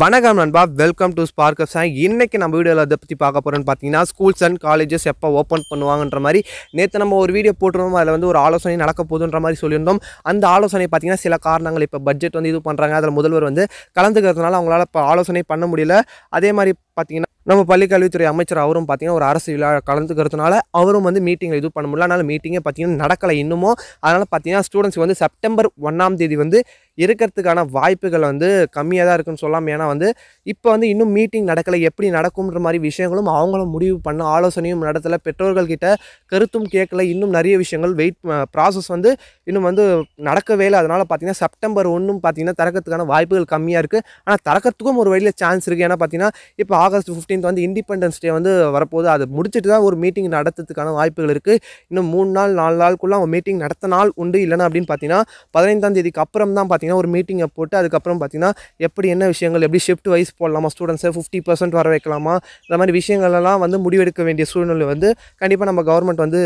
வணக்கம் நண்பா welcome to ஸ்பார்க்கப்ஸ் இன்றைக்கி நம்ம வீடியோவில் அதை பற்றி பார்க்க போகிறோன்னு பார்த்தீங்கன்னா ஸ்கூல்ஸ் அண்ட் காலேஜஸ் எப்போ ஓப்பன் பண்ணுவாங்கன்ற மாதிரி நேற்று நம்ம ஒரு வீடியோ போட்டிருந்தோம் அதில் வந்து ஒரு ஆலோசனை நடக்க போதுன்ற மாதிரி சொல்லியிருந்தோம் அந்த ஆலோசனை பார்த்திங்கன்னா சில காரணங்கள் இப்போ பட்ஜெட் வந்து இது பண்ணுறாங்க அதில் முதல்வர் வந்து கலந்துக்கிறதுனால அவங்களால இப்போ ஆலோசனை பண்ண முடியல அதே மாதிரி பார்த்தீங்கன்னா நம்ம பள்ளிக்கல்வித்துறை அமைச்சர் அவரும் பார்த்தீங்கன்னா ஒரு அரசு விழா கலந்துக்கிறதுனால அவரும் வந்து மீட்டிங்கில் இது பண்ண முடியல அதனால் மீட்டிங்கே பார்த்தீங்கன்னா நடக்கலை இன்னமும் அதனால் பார்த்தீங்கன்னா ஸ்டூடெண்ட்ஸ் வந்து செப்டம்பர் ஒன்றாம் தேதி வந்து இருக்கிறதுக்கான வாய்ப்புகள் வந்து கம்மியாக தான் இருக்குன்னு சொல்லலாம் ஏன்னா வந்து இப்போ வந்து இன்னும் மீட்டிங் நடக்கலை எப்படி நடக்கும்ன்ற மாதிரி விஷயங்களும் அவங்களும் முடிவு பண்ண ஆலோசனையும் நடத்தலை பெற்றோர்கள்கிட்ட கருத்தும் கேட்கல இன்னும் நிறைய விஷயங்கள் வெயிட் ப்ராசஸ் வந்து இன்னும் வந்து நடக்கவே இல்லை அதனால் பார்த்தீங்கன்னா செப்டம்பர் ஒன்றும் பார்த்தீங்கன்னா திறக்கிறதுக்கான வாய்ப்புகள் கம்மியாக இருக்குது ஆனால் திறக்கிறதுக்கும் ஒரு வழியில் சான்ஸ் இருக்குது ஏன்னா பார்த்தீங்கன்னா இப்போ ஆகஸ்ட் ஃபிஃப்டீன்த் வந்து இண்டிபெண்டன்ஸ் டே வந்து வரப்போது அது முடிச்சுட்டு தான் ஒரு மீட்டிங் நடத்துறதுக்கான வாய்ப்புகள் இருக்குது இன்னும் மூணு நாள் நாலு நாளுக்குள்ளே அவங்க மீட்டிங் நடத்த நாள் உண்டு இல்லைனா அப்படின்னு பார்த்தீங்கன்னா பதினைந்தாம் தேதிக்கு அப்புறம் தான் பார்த்தீங்கன்னா ஒரு மீட்டிங்கை போட்டு அதுக்கப்புறம் பார்த்தீங்கன்னா எப்படி என்ன விஷயங்கள் எப்படி ஷிஃப்ட் வைஸ் போடலாமா ஸ்டூடெண்ட்ஸை ஃபிஃப்டி பர்சன்ட் வர வைக்கலாமா இந்த மாதிரி விஷயங்கள்லாம் வந்து முடிவெடுக்க வேண்டிய சூழ்நிலை வந்து கண்டிப்பாக நம்ம கவர்மெண்ட் வந்து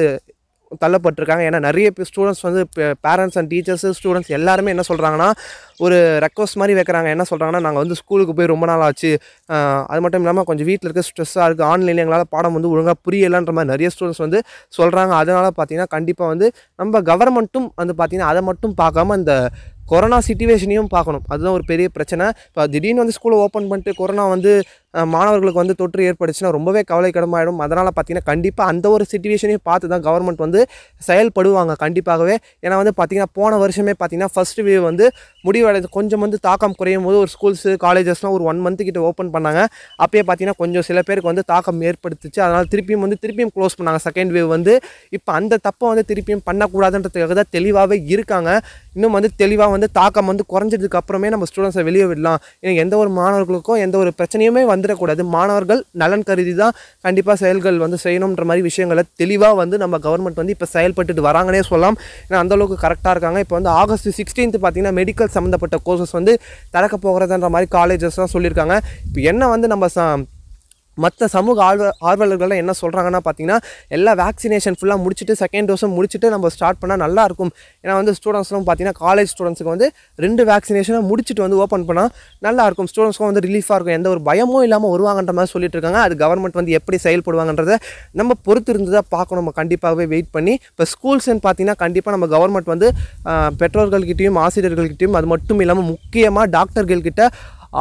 தள்ளப்பட்டிருக்காங்க ஏன்னா நிறைய ஸ்டூடெண்ட்ஸ் வந்து பேரண்ட்ஸ் அண்ட் டீச்சர்ஸு ஸ்டூடெண்ட்ஸ் எல்லாருமே என்ன சொல்கிறாங்கன்னா ஒரு ரெக்வஸ்ட் மாதிரி வைக்கிறாங்க என்ன சொல்கிறாங்கன்னா நாங்கள் வந்து ஸ்கூலுக்கு போய் ரொம்ப நாள் ஆச்சு அது மட்டும் இல்லாமல் கொஞ்சம் வீட்டில் இருக்க ஸ்ட்ரெஸ்ஸாக இருக்குது ஆன்லைனில் எங்களால் பாடம் வந்து ஒழுங்காக புரியலைன்ற மாதிரி நிறைய ஸ்டூடெண்ட்ஸ் வந்து சொல்கிறாங்க அதனால் பார்த்தீங்கன்னா கண்டிப்பாக வந்து நம்ம கவர்மெண்ட்டும் வந்து பார்த்திங்கன்னா அதை மட்டும் பார்க்காம இந்த கொரோனா சுச்சுவேஷனையும் பார்க்கணும் அதுதான் ஒரு பெரிய பிரச்சனை இப்போ திடீர்னு வந்து ஸ்கூலை ஓப்பன் பண்ணிட்டு கொரோனா வந்து மாணவர்களுக்கு வந்து தொற்று ஏற்படுச்சுன்னா ரொம்பவே கவலைக்கிடமாயிடும் அதனால் பார்த்திங்கன்னா கண்டிப்பாக அந்த ஒரு சுச்சுவேஷனையும் பார்த்து தான் கவர்மெண்ட் வந்து செயல்படுவாங்க கண்டிப்பாகவே ஏன்னா வந்து பார்த்திங்கன்னா போன வருஷமே பார்த்திங்கன்னா ஃபஸ்ட் வேவ் வந்து முடிவடைந்து கொஞ்சம் வந்து தாக்கம் குறையும் போது ஒரு ஸ்கூல்ஸு காலேஜஸ்லாம் ஒரு ஒன் மந்த்து கிட்ட ஓப்பன் பண்ணாங்க அப்பயே பார்த்திங்கன்னா கொஞ்சம் சில பேருக்கு வந்து தாக்கம் ஏற்படுத்துச்சு அதனால் திருப்பியும் வந்து திருப்பியும் க்ளோஸ் பண்ணாங்க செகண்ட் வேவ் வந்து இப்போ அந்த தப்பை வந்து திருப்பியும் பண்ணக்கூடாதுன்றதுக்காக தான் தெளிவாகவே இருக்காங்க இன்னும் வந்து தெளிவாக வந்து தாக்கம் வந்து குறைஞ்சதுக்கு அப்புறமே நம்ம ஸ்டூடெண்ட்ஸை வெளியே விடலாம் ஏன்னா எந்த ஒரு மாணவர்களுக்கும் எந்த ஒரு பிரச்சனையுமே வந்துடக்கூடாது மாணவர்கள் நலன் கருதி தான் கண்டிப்பாக செயல்கள் வந்து செய்யணுன்ற மாதிரி விஷயங்களை தெளிவாக வந்து நம்ம கவர்மெண்ட் வந்து இப்போ செயல்பட்டுட்டு வராங்கன்னே சொல்லலாம் ஏன்னா அந்தளவுக்கு கரெக்டாக இருக்காங்க இப்போ வந்து ஆகஸ்ட் சிக்ஸ்டீன்த் பார்த்திங்கன்னா மெடிக்கல் சம்மந்தப்பட்ட கோர்சஸ் வந்து திறக்க போகிறதுன்ற மாதிரி காலேஜஸ்லாம் சொல்லியிருக்காங்க இப்போ என்ன வந்து நம்ம மற்ற சமூக ஆர்வ ஆர்வலர்கள்லாம் என்ன சொல்கிறாங்கன்னா பார்த்தீங்கன்னா எல்லா வேக்சினேஷன் ஃபுல்லாக முடிச்சுட்டு செகண்ட் டோஸும் முடிச்சுட்டு நம்ம ஸ்டார்ட் பண்ணால் நல்லாயிருக்கும் ஏன்னா வந்து ஸ்டூடெண்ட்ஸ்லாம் பார்த்தீங்கன்னா காலேஜ் ஸ்டூடெண்ட்ஸுக்கு வந்து ரெண்டு வேக்சினேஷனை முடிச்சுட்டு வந்து ஓப்பன் பண்ணால் நல்லாயிருக்கும் ஸ்டூடெண்ட்ஸ்க்கும் வந்து ரிலீஃபாக இருக்கும் எந்த ஒரு பயமும் இல்லாமல் வருவாங்கன்ற மாதிரி சொல்லிட்டு இருக்காங்க அது கவர்மெண்ட் வந்து எப்படி செயல்படுவாங்கன்றதை நம்ம பொறுத்து இருந்ததாக பார்க்கணும் நம்ம கண்டிப்பாகவே வெயிட் பண்ணி இப்போ ஸ்கூல்ஸ்ன்னு பார்த்தீங்கன்னா கண்டிப்பாக நம்ம கவர்மெண்ட் வந்து பெற்றோர்கள்கிட்டையும் ஆசிரியர்கள்கிட்டையும் அது மட்டும் இல்லாமல் முக்கியமாக டாக்டர்கள்கிட்ட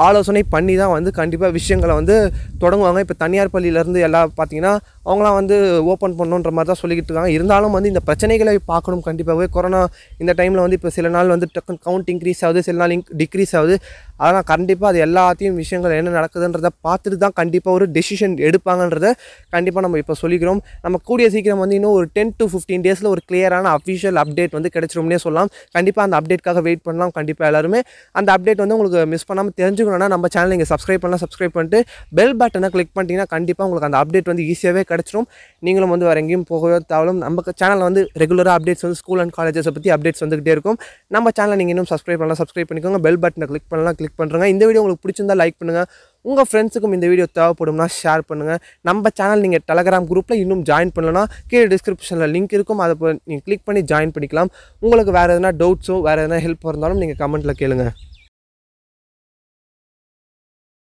ஆலோசனை பண்ணி தான் வந்து கண்டிப்பாக விஷயங்களை வந்து தொடங்குவாங்க இப்போ தனியார் பள்ளியிலேருந்து எல்லாம் பார்த்தீங்கன்னா அவங்களாம் வந்து ஓப்பன் பண்ணணுன்ற மாதிரி தான் சொல்லிக்கிட்டு இருக்காங்க இருந்தாலும் வந்து இந்த பிரச்சனைகளை பார்க்கணும் கண்டிப்பாகவே கொரோனா இந்த டைமில் வந்து இப்போ சில நாள் வந்து டக்கு கவுண்ட் இன்க்ரீஸ் ஆகுது சில நாள் இன் டிக்ரீஸ் ஆகுது அதனால் கண்டிப்பாக அது எல்லாத்தையும் விஷயங்கள் என்ன நடக்குதுன்றதை பார்த்துட்டு தான் கண்டிப்பாக ஒரு டெசிஷன் எடுப்பாங்கன்றத கண்டிப்பாக நம்ம இப்போ சொல்லிக்கிறோம் நம்ம கூடிய சீக்கிரம் வந்து இன்னும் ஒரு டென் டு ஃபிஃப்டீன் டேஸில் ஒரு கிளியரான அஃபிஷியல் அப்டேட் வந்து கிடச்சிரும்னே சொல்லலாம் கண்டிப்பாக அந்த அப்டேட்காக வெயிட் பண்ணலாம் கண்டிப்பாக எல்லாருமே அந்த அப்டேட் வந்து உங்களுக்கு மிஸ் பண்ணாமல் தெரிஞ்சுக்கணும்னா நம்ம சேனல் நீங்கள் சப்ஸ்கிரைப் பண்ணலாம் சப்ஸ்கிரைப் பண்ணிட்டு பெல் பட்டனை கிளிக் பண்ணிட்டீங்கன்னா கண்டிப்பாக உங்களுக்கு அந்த அப்டேட் வந்து ஈஸியாகவே கிடச்சிரும் நீங்களும் வந்து வேறு எங்கேயும் போகவே தேவலும் நம்ம சேனலில் வந்து ரெகுலராக அப்டேட்ஸ் வந்து ஸ்கூல் அண்ட் காலேஜஸை பற்றி அப்டேட்ஸ் வந்துகிட்டே இருக்கும் நம்ம சேனலை நீங்கள் இன்னும் சப்ஸ்கிரைப் பண்ணலாம் சப்ஸ்கிரைப் பண்ணிக்கோங்க பெல் பட்டனை கிளிக் பண்ணலாம் கிளிக் பண்ணுறாங்க இந்த வீடியோ உங்களுக்கு பிடிச்சிருந்தால் லைக் பண்ணுங்கள் உங்கள் ஃப்ரெண்ட்ஸுக்கும் இந்த வீடியோ தேவைப்படும்னா ஷேர் பண்ணுங்கள் நம்ம சேனல் நீங்கள் டெலகிராம் குரூப்பில் இன்னும் ஜாயின் பண்ணலன்னா கீழே டிஸ்கிரிப்ஷனில் லிங்க் இருக்கும் அதை நீங்கள் கிளிக் பண்ணி ஜாயின் பண்ணிக்கலாம் உங்களுக்கு வேறு எதனா டவுட்ஸோ வேறு எதனா ஹெல்ப் இருந்தாலும் நீங்கள் கமெண்ட்டில் கேளுங்கள்